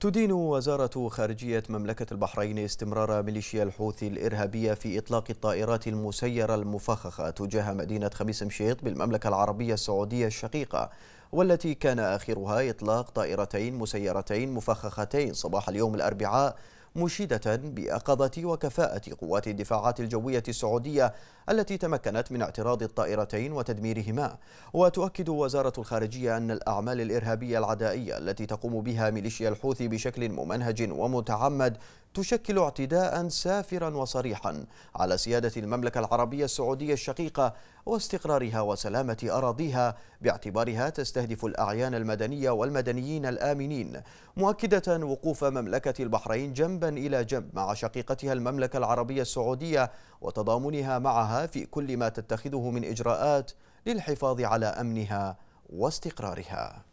تدين وزارة خارجية مملكة البحرين استمرار ميليشيا الحوثي الإرهابية في إطلاق الطائرات المسيرة المفخخة تجاه مدينة خميس مشيط بالمملكة العربية السعودية الشقيقة والتي كان آخرها إطلاق طائرتين مسيرتين مفخختين صباح اليوم الأربعاء مشيدة بيقظة وكفاءة قوات الدفاعات الجوية السعودية التي تمكنت من اعتراض الطائرتين وتدميرهما وتؤكد وزارة الخارجية أن الأعمال الإرهابية العدائية التي تقوم بها ميليشيا الحوثي بشكل ممنهج ومتعمد تشكل اعتداء سافرا وصريحا على سيادة المملكة العربية السعودية الشقيقة واستقرارها وسلامة أراضيها باعتبارها تستهدف الأعيان المدنية والمدنيين الآمنين مؤكدة وقوف مملكة البحرين جنبا إلى جنب مع شقيقتها المملكة العربية السعودية وتضامنها معها في كل ما تتخذه من إجراءات للحفاظ على أمنها واستقرارها